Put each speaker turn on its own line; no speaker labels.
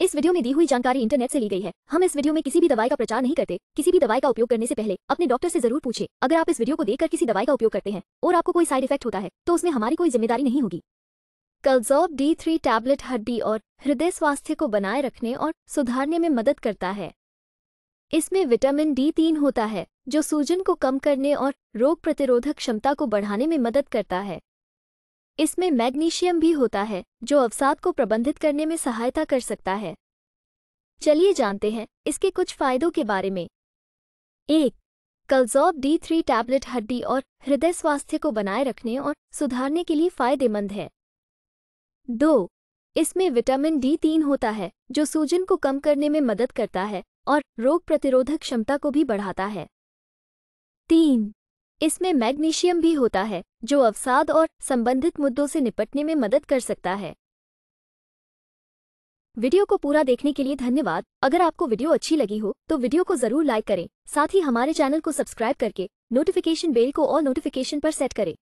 इस वीडियो में दी हुई जानकारी इंटरनेट से ली गई है हम इस वीडियो में किसी भी दवाई का प्रचार नहीं करते किसी भी दवाई का उपयोग करने से पहले अपने डॉक्टर से जरूर पूछे अगर आप इस वीडियो को देखकर किसी दवाई का उपयोग करते हैं और आपको कोई साइड इफेक्ट होता है तो उसमें हमारी कोई जिम्मेदारी नहीं होगी कल्जॉब डी थ्री टैबलेट हड्डी और हृदय स्वास्थ्य को बनाए रखने और सुधारने में मदद करता है इसमें विटामिन डी तीन होता है जो सूजन को कम करने और रोग प्रतिरोधक क्षमता को बढ़ाने में मदद करता है इसमें मैग्नीशियम भी होता है जो अवसाद को प्रबंधित करने में सहायता कर सकता है चलिए जानते हैं इसके कुछ फायदों के बारे में एक कल्जॉब डी थ्री टैबलेट हड्डी और हृदय स्वास्थ्य को बनाए रखने और सुधारने के लिए फायदेमंद है दो इसमें विटामिन डी तीन होता है जो सूजन को कम करने में मदद करता है और रोग प्रतिरोधक क्षमता को भी बढ़ाता है तीन इसमें मैग्नीशियम भी होता है जो अवसाद और संबंधित मुद्दों से निपटने में मदद कर सकता है वीडियो को पूरा देखने के लिए धन्यवाद अगर आपको वीडियो अच्छी लगी हो तो वीडियो को जरूर लाइक करें साथ ही हमारे चैनल को सब्सक्राइब करके नोटिफिकेशन बेल को और नोटिफिकेशन पर सेट करें